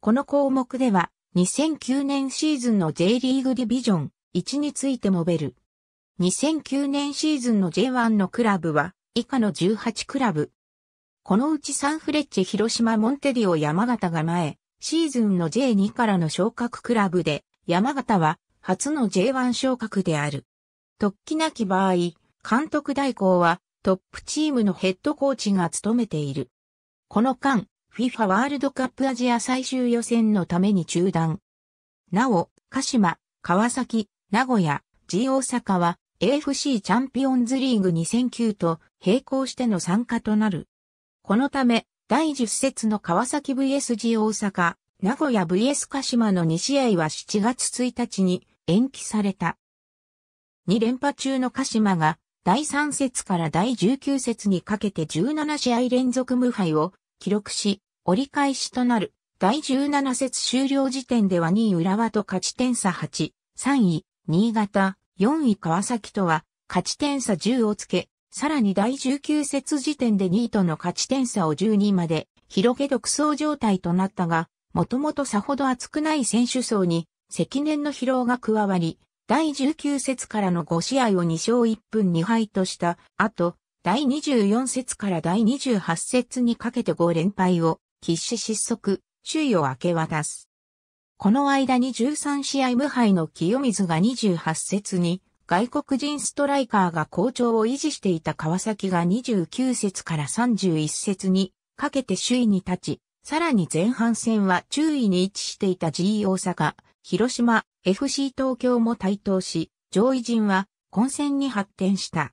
この項目では、2009年シーズンの J リーグディビジョン1について述べる。2009年シーズンの J1 のクラブは、以下の18クラブ。このうちサンフレッチェ広島モンテディオ山形が前、シーズンの J2 からの昇格クラブで、山形は初の J1 昇格である。突起なき場合、監督代行はトップチームのヘッドコーチが務めている。この間、FIFA ワールドカップアジア最終予選のために中断。なお、鹿島、川崎、名古屋、G 大阪は AFC チャンピオンズリーグ2009と並行しての参加となる。このため、第10節の川崎 VSG 大阪、名古屋 VS 鹿島の2試合は7月1日に延期された。2連覇中の鹿島が第3節から第19節にかけて17試合連続無敗を記録し、折り返しとなる。第17節終了時点では2位浦和と勝ち点差8、3位、新潟、4位川崎とは勝ち点差10をつけ、さらに第19節時点で2位との勝ち点差を12まで広げ独走状態となったが、もともとさほど厚くない選手層に積年の疲労が加わり、第19節からの5試合を2勝1分2敗とした後、第24節から第28節にかけて5連敗を必死失速、首位を明け渡す。この間に13試合無敗の清水が28節に、外国人ストライカーが好調を維持していた川崎が29節から31節にかけて首位に立ち、さらに前半戦は周囲に位置していた G 大阪、広島、FC 東京も台頭し、上位陣は混戦に発展した。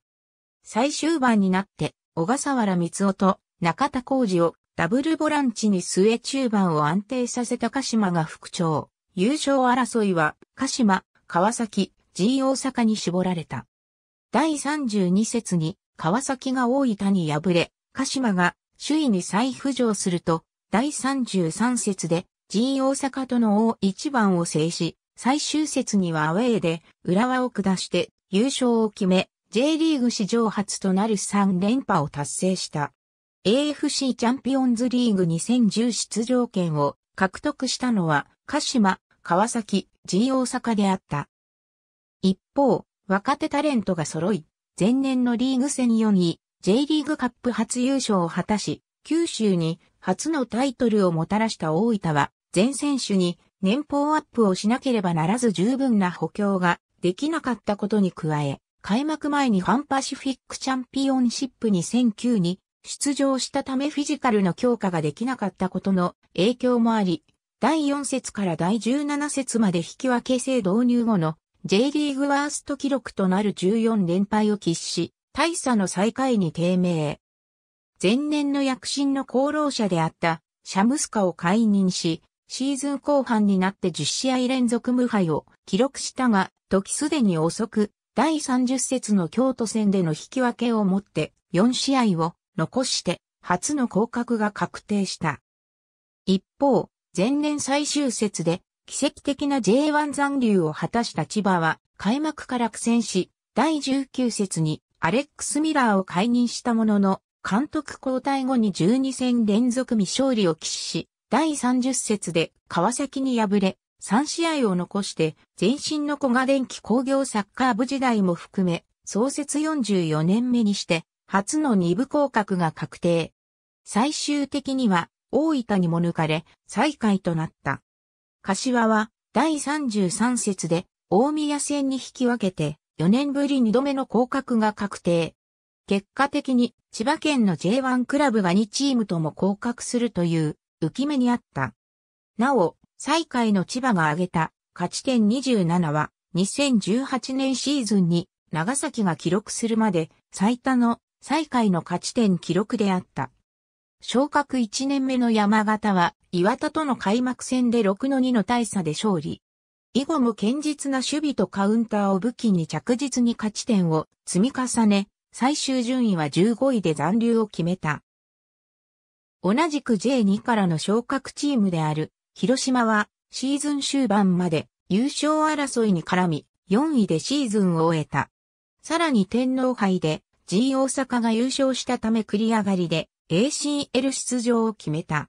最終盤になって、小笠原光夫と中田浩二をダブルボランチに末中盤を安定させた鹿島が復調。優勝争いは、鹿島、川崎、G 大阪に絞られた。第32節に、川崎が大分に敗れ、鹿島が首位に再浮上すると、第33節で G 大阪との大一番を制し、最終節にはアウェーで浦和を下して優勝を決め、J リーグ史上初となる3連覇を達成した。AFC チャンピオンズリーグ2010出場権を獲得したのは鹿島、川崎、G 大阪であった。一方、若手タレントが揃い、前年のリーグ戦4位、J リーグカップ初優勝を果たし、九州に初のタイトルをもたらした大分は、全選手に年俸アップをしなければならず十分な補強ができなかったことに加え、開幕前にファンパシフィックチャンピオンシップ2009に出場したためフィジカルの強化ができなかったことの影響もあり、第4節から第17節まで引き分け制導入後の J リーグワースト記録となる14連敗を喫し、大差の最下位に低迷。前年の躍進の功労者であったシャムスカを解任し、シーズン後半になって10試合連続無敗を記録したが、時すでに遅く、第30節の京都戦での引き分けをもって4試合を残して初の降格が確定した。一方、前年最終節で奇跡的な J1 残留を果たした千葉は開幕から苦戦し、第19節にアレックス・ミラーを解任したものの、監督交代後に12戦連続未勝利を喫し、第30節で川崎に敗れ、3試合を残して、前身の古賀電機工業サッカー部時代も含め、創設44年目にして、初の二部降格が確定。最終的には大分にも抜かれ、最下位となった。柏は第33節で大宮戦に引き分けて4年ぶり2度目の降格が確定。結果的に千葉県の J1 クラブが2チームとも降格するという浮き目にあった。なお、最下位の千葉が挙げた勝ち点27は2018年シーズンに長崎が記録するまで最多の最下位の勝ち点記録であった。昇格1年目の山形は、岩田との開幕戦で6の2の大差で勝利。以後も堅実な守備とカウンターを武器に着実に勝ち点を積み重ね、最終順位は15位で残留を決めた。同じく J2 からの昇格チームである、広島はシーズン終盤まで優勝争いに絡み、4位でシーズンを終えた。さらに天皇杯で G 大阪が優勝したため繰り上がりで ACL 出場を決めた。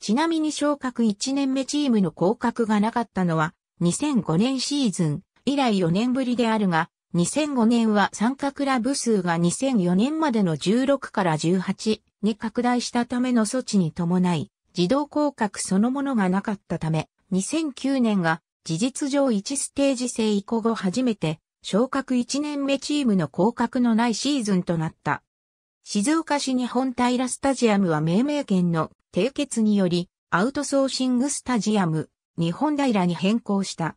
ちなみに昇格1年目チームの降格がなかったのは2005年シーズン以来4年ぶりであるが、2005年は参加クラブ数が2004年までの16から18に拡大したための措置に伴い、自動降格そのものがなかったため、2009年が事実上1ステージ制以降後初めて昇格1年目チームの降格のないシーズンとなった。静岡市日本平スタジアムは命名権の締結により、アウトソーシングスタジアム、日本平に変更した。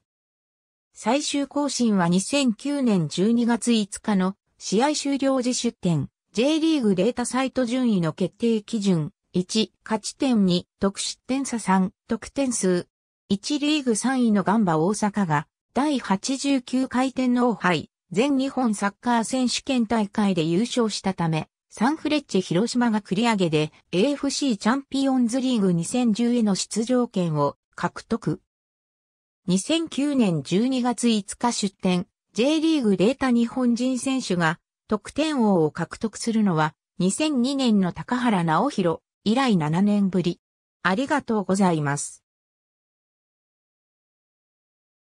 最終更新は2009年12月5日の試合終了時出点、J リーグデータサイト順位の決定基準、1、勝ち点2、得失点差3、得点数。1リーグ3位のガンバ大阪が第89回天皇杯全日本サッカー選手権大会で優勝したため、サンフレッチェ広島が繰り上げで AFC チャンピオンズリーグ2010への出場権を獲得。2009年12月5日出展、J リーグデータ日本人選手が得点王を獲得するのは2002年の高原直弘以来7年ぶり。ありがとうございます。